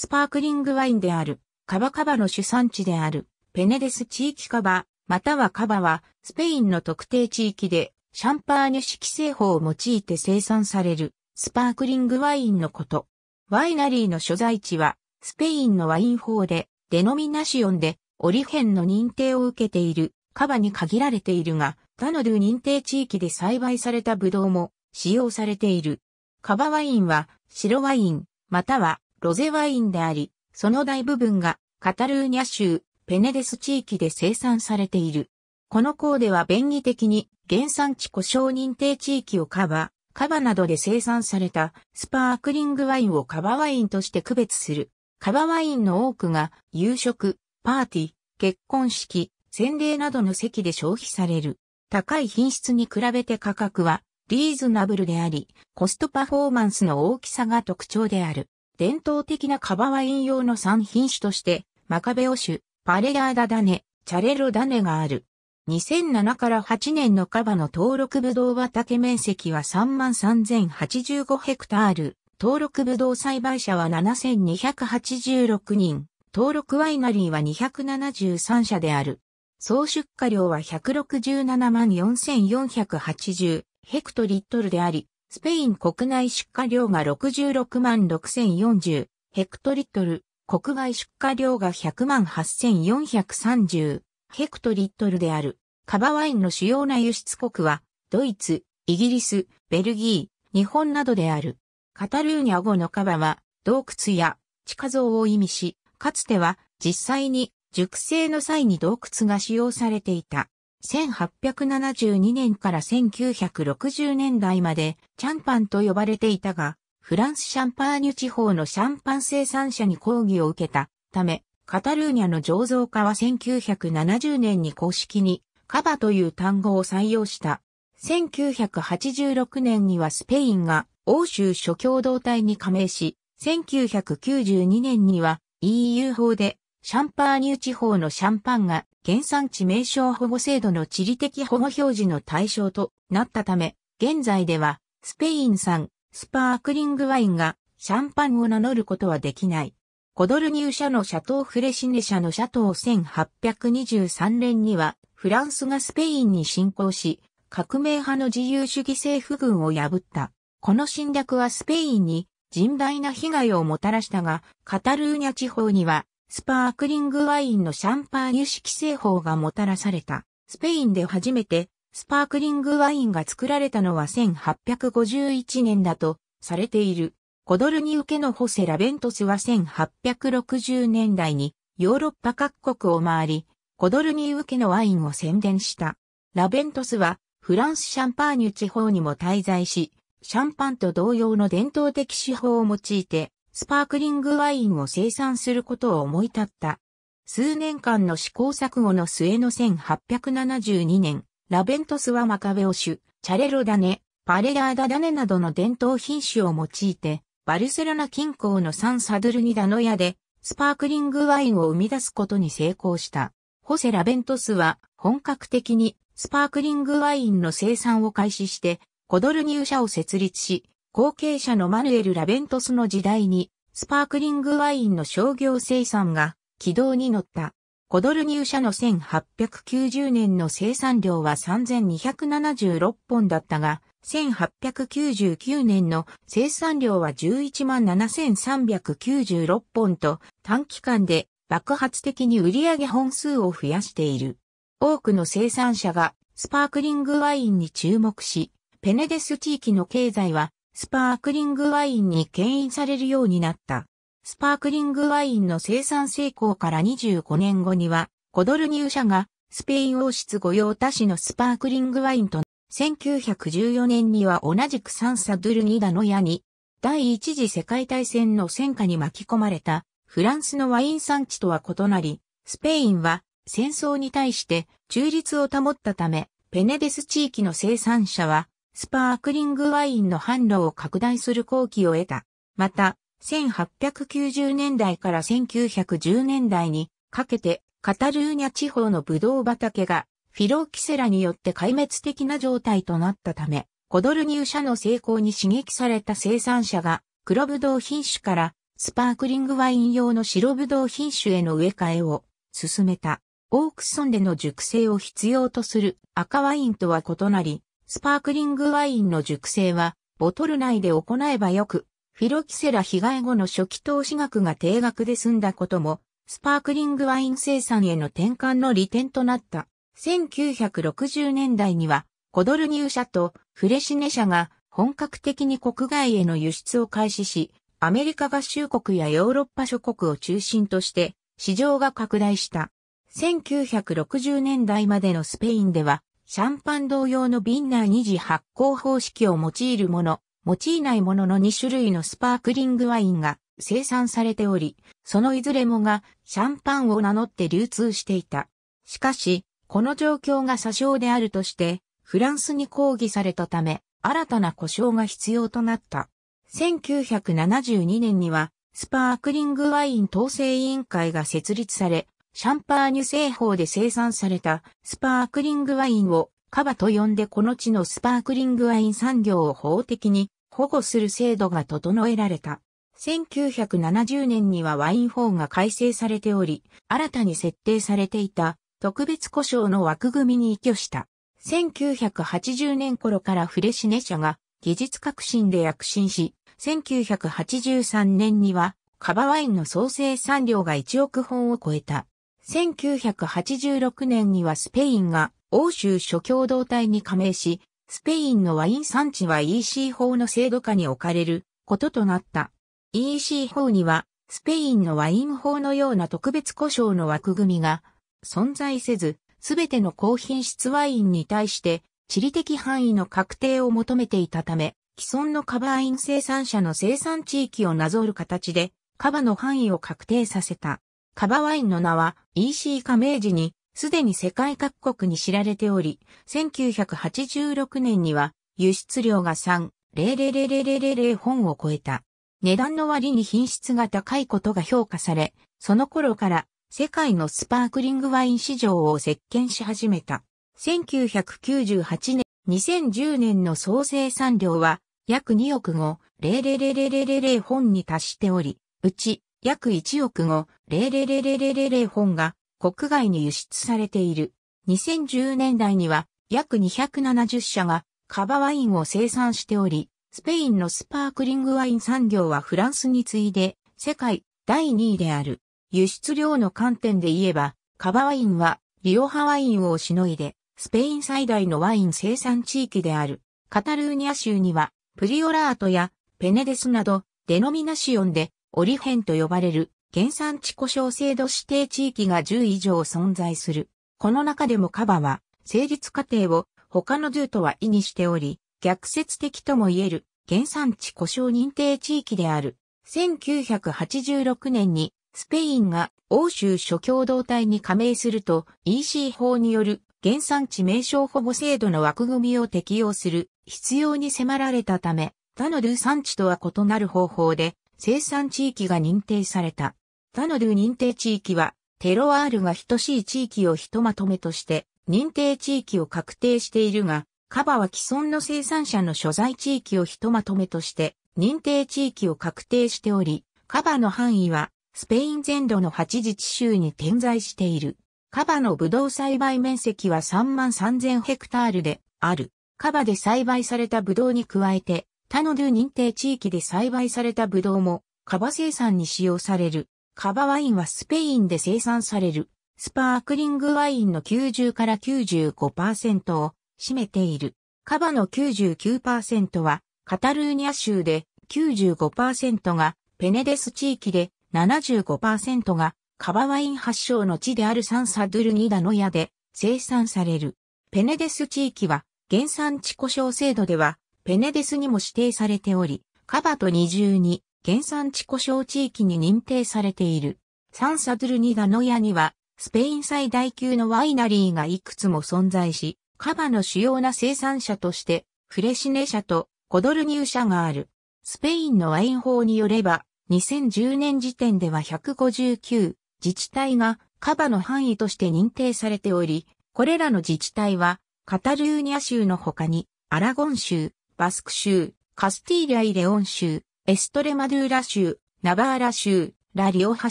スパークリングワインである、カバカバの主産地である、ペネデス地域カバ、またはカバは、スペインの特定地域で、シャンパーニュ式製法を用いて生産される、スパークリングワインのこと。ワイナリーの所在地は、スペインのワイン法で、デノミナシオンで、オリヘンの認定を受けている、カバに限られているが、他ノドゥ認定地域で栽培されたブドウも使用されている。カバワインは白ワイン、またはロゼワインであり、その大部分がカタルーニャ州ペネデス地域で生産されている。この項では便宜的に原産地故障認定地域をカバ、カバなどで生産されたスパークリングワインをカバワインとして区別する。カバワインの多くが夕食、パーティー、結婚式、洗礼などの席で消費される。高い品質に比べて価格はリーズナブルであり、コストパフォーマンスの大きさが特徴である。伝統的なカバワイン用の産品種として、マカベオ種、パレヤーダダネ、チャレロダネがある。2007から8年のカバの登録ブドウ畑面積は33,085ヘクタール。登録ブドウ栽培者は7,286人。登録ワイナリーは273社である。総出荷量は167万4480ヘクトリットルであり、スペイン国内出荷量が66万6040ヘクトリットル、国外出荷量が100万8430ヘクトリットルである。カバワインの主要な輸出国は、ドイツ、イギリス、ベルギー、日本などである。カタルーニャ語のカバは、洞窟や地下像を意味し、かつては実際に熟成の際に洞窟が使用されていた。1872年から1960年代までチャンパンと呼ばれていたが、フランスシャンパーニュ地方のシャンパン生産者に抗議を受けたため、カタルーニャの醸造家は1970年に公式にカバという単語を採用した。1986年にはスペインが欧州諸共同体に加盟し、1992年には EU 法でシャンパーニュ地方のシャンパンが原産地名称保護制度の地理的保護表示の対象となったため、現在ではスペイン産スパークリングワインがシャンパンを名乗ることはできない。コドルニュー社のシャトーフレシネ社のシャトー1823年にはフランスがスペインに侵攻し、革命派の自由主義政府軍を破った。この侵略はスペインに甚大な被害をもたらしたが、カタルーニャ地方にはスパークリングワインのシャンパーニュ式製法がもたらされた。スペインで初めてスパークリングワインが作られたのは1851年だとされている。コドルニ受けのホセ・ラベントスは1860年代にヨーロッパ各国を回り、コドルニ受けのワインを宣伝した。ラベントスはフランスシャンパーニュ地方にも滞在し、シャンパンと同様の伝統的手法を用いてスパークリングワインを生産することを思い立った。数年間の試行錯誤の末の1872年、ラベントスはマカベオ酒、チャレロダネ、パレラーダダネなどの伝統品種を用いて、バルセロナ近郊のサンサドルニダノヤで、スパークリングワインを生み出すことに成功した。ホセ・ラベントスは本格的にスパークリングワインの生産を開始して、コドルニ社を設立し、後継者のマヌエル・ラベントスの時代に、スパークリングワインの商業生産が軌道に乗った。コドルニュー社の1890年の生産量は3276本だったが、1899年の生産量は117,396本と短期間で爆発的に売上本数を増やしている。多くの生産者がスパークリングワインに注目し、ペネデス地域の経済はスパークリングワインに牽引されるようになった。スパークリングワインの生産成功から25年後には、コドルニュ社がスペイン王室御用達のスパークリングワインと、1914年には同じくサンサドゥルニダの矢に、第一次世界大戦の戦火に巻き込まれたフランスのワイン産地とは異なり、スペインは戦争に対して中立を保ったため、ペネデス地域の生産者はスパークリングワインの販路を拡大する好機を得た。また、1890年代から1910年代にかけてカタルーニャ地方のブドウ畑がフィローキセラによって壊滅的な状態となったため、コドルニー社の成功に刺激された生産者が黒ブドウ品種からスパークリングワイン用の白ブドウ品種への植え替えを進めた。オークソンでの熟成を必要とする赤ワインとは異なり、スパークリングワインの熟成は、ボトル内で行えばよく、フィロキセラ被害後の初期投資額が定額で済んだことも、スパークリングワイン生産への転換の利点となった。1960年代には、コドルニュ社とフレシネ社が本格的に国外への輸出を開始し、アメリカ合衆国やヨーロッパ諸国を中心として市場が拡大した。1960年代までのスペインではシャンパン同様のビンナー二次発酵方式を用いるもの、用いないものの2種類のスパークリングワインが生産されており、そのいずれもがシャンパンを名乗って流通していた。しかし、この状況が詐称であるとして、フランスに抗議されたため、新たな故障が必要となった。1972年には、スパークリングワイン統制委員会が設立され、シャンパーニュ製法で生産されたスパークリングワインをカバと呼んでこの地のスパークリングワイン産業を法的に保護する制度が整えられた。1970年にはワイン法が改正されており、新たに設定されていた特別故障の枠組みに依拠した。1980年頃からフレシネ社が技術革新で躍進し、1983年にはカバワインの総生産量が1億本を超えた。1986年にはスペインが欧州諸共同体に加盟し、スペインのワイン産地は EC 法の制度下に置かれることとなった。EC 法には、スペインのワイン法のような特別故障の枠組みが存在せず、すべての高品質ワインに対して地理的範囲の確定を求めていたため、既存のカバーイン生産者の生産地域をなぞる形で、カバの範囲を確定させた。カバワインの名は EC 加盟時にすでに世界各国に知られており、1986年には輸出量が3,000,000本を超えた。値段の割に品質が高いことが評価され、その頃から世界のスパークリングワイン市場を席巻し始めた。1998年、2010年の総生産量は約2億5,000,000本に達しており、うち約1億5レレレレレレ本が国外に輸出されている。2010年代には約270社がカバワインを生産しており、スペインのスパークリングワイン産業はフランスに次いで世界第2位である。輸出量の観点で言えば、カバワインはリオハワインをしのいで、スペイン最大のワイン生産地域である。カタルーニャ州には、プリオラートやペネデスなど、デノミナシオンでオリヘンと呼ばれる原産地故障制度指定地域が10以上存在する。この中でもカバは成立過程を他のズとは意にしており、逆説的とも言える原産地故障認定地域である。1986年にスペインが欧州諸共同体に加盟すると EC 法による原産地名称保護制度の枠組みを適用する必要に迫られたため、他のルー産地とは異なる方法で生産地域が認定された。タノドゥ認定地域は、テロワールが等しい地域をひとまとめとして、認定地域を確定しているが、カバは既存の生産者の所在地域をひとまとめとして、認定地域を確定しており、カバの範囲は、スペイン全土の8自治州に点在している。カバのブドウ栽培面積は3万3000ヘクタールである。カバで栽培されたブドウに加えて、他のドゥ認定地域で栽培されたブドウも、カバ生産に使用される。カバワインはスペインで生産される。スパークリングワインの90から95%を占めている。カバの99%はカタルーニャ州で95%がペネデス地域で75%がカバワイン発祥の地であるサンサドゥルニダノヤで生産される。ペネデス地域は原産地故障制度ではペネデスにも指定されており、カバト二重に原産地故障地域に認定されている。サンサドゥルニダノヤには、スペイン最大級のワイナリーがいくつも存在し、カバの主要な生産者として、フレシネ社とコドルニュー社がある。スペインのワイン法によれば、2010年時点では159自治体がカバの範囲として認定されており、これらの自治体は、カタルーニャ州の他に、アラゴン州、バスク州、カスティーリア・イ・レオン州、エストレマドゥーラ州、ナバーラ州、ラリオハ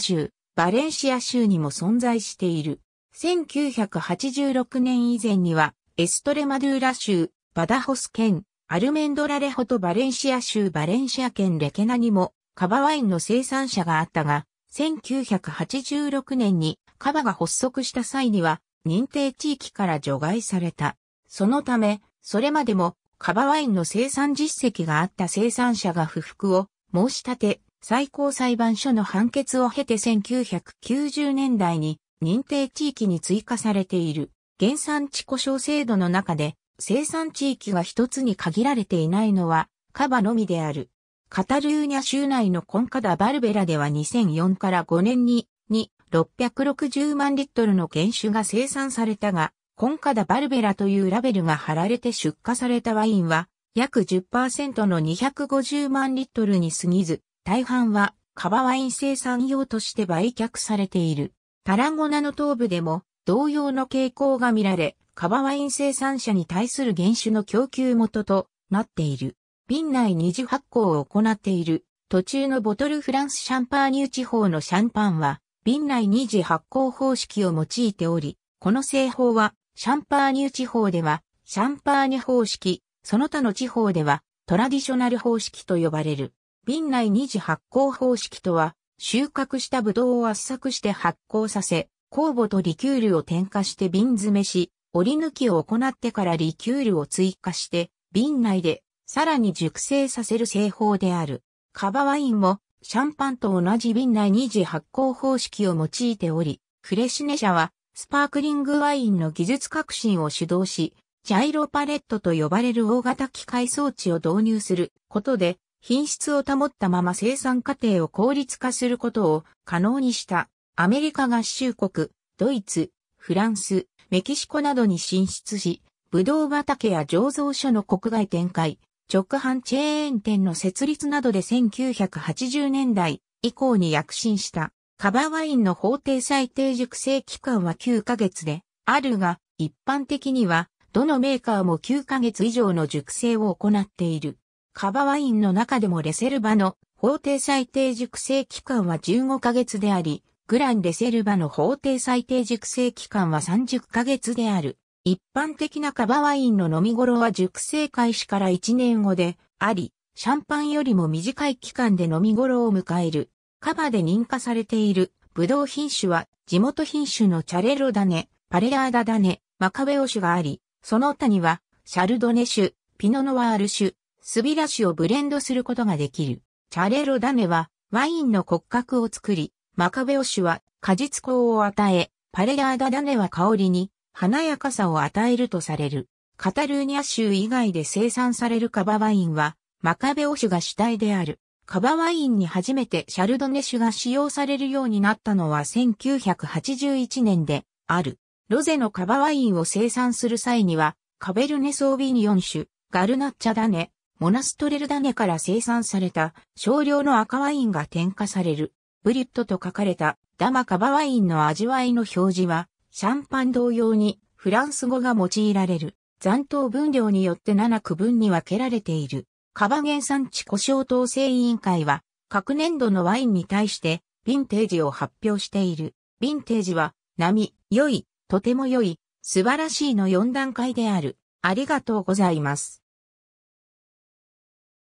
州、バレンシア州にも存在している。1986年以前には、エストレマドゥーラ州、バダホス県、アルメンドラレホとバレンシア州バレンシア県レケナにも、カバワインの生産者があったが、1986年にカバが発足した際には、認定地域から除外された。そのため、それまでもカバワインの生産実績があった生産者が不服を申し立て、最高裁判所の判決を経て1990年代に認定地域に追加されている原産地故障制度の中で生産地域が一つに限られていないのはカバのみである。カタルーニャ州内のコンカダ・バルベラでは2004から5年に、に660万リットルの原酒が生産されたが、コンカダバルベラというラベルが貼られて出荷されたワインは、約10%の250万リットルに過ぎず、大半はカバワイン生産用として売却されている。タランゴナの東部でも同様の傾向が見られ、カバワイン生産者に対する原酒の供給元となっている。瓶内二次発酵を行っている。途中のボトルフランスシャンパーニュ地方のシャンパンは、瓶内二次発酵方式を用いており、この製法はシャンパーニュ地方では、シャンパーニュ方式、その他の地方では、トラディショナル方式と呼ばれる。瓶内二次発酵方式とは、収穫したブドウを圧搾して発酵させ、酵母とリキュールを添加して瓶詰めし、折り抜きを行ってからリキュールを追加して、瓶内でさらに熟成させる製法である。カバワインもシャンパンと同じ瓶内二次発酵方式を用いており、クレシネ社はスパークリングワインの技術革新を主導し、ジャイロパレットと呼ばれる大型機械装置を導入することで、品質を保ったまま生産過程を効率化することを可能にしたアメリカ合衆国、ドイツ、フランス、メキシコなどに進出し、ブドウ畑や醸造所の国外展開、直販チェーン店の設立などで1980年代以降に躍進した。カバーワインの法定最低熟成期間は9ヶ月で、あるが、一般的には、どのメーカーも9ヶ月以上の熟成を行っている。カバワインの中でもレセルバの法定最低熟成期間は15ヶ月であり、グランレセルバの法定最低熟成期間は30ヶ月である。一般的なカバワインの飲み頃は熟成開始から1年後であり、シャンパンよりも短い期間で飲み頃を迎える。カバで認可されているブドウ品種は地元品種のチャレロダネ、パレアーダダネ、マカベオ種があり、その他にはシャルドネ種、ピノノワール種、スビラ種をブレンドすることができる。チャレロダネはワインの骨格を作り、マカベオ種は果実香を与え、パレアーダダネは香りに華やかさを与えるとされる。カタルーニャ州以外で生産されるカバワインは、マカベオ種が主体である。カバワインに初めてシャルドネ酒が使用されるようになったのは1981年である。ロゼのカバワインを生産する際には、カベルネソービニオン酒、ガルナッチャダネ、モナストレルダネから生産された少量の赤ワインが添加される。ブリットと書かれたダマカバワインの味わいの表示は、シャンパン同様にフランス語が用いられる。残党分量によって7区分に分けられている。カバゲン産地故障統制委員会は、各年度のワインに対して、ヴィンテージを発表している。ヴィンテージは、波、良い、とても良い、素晴らしいの4段階である。ありがとうございます。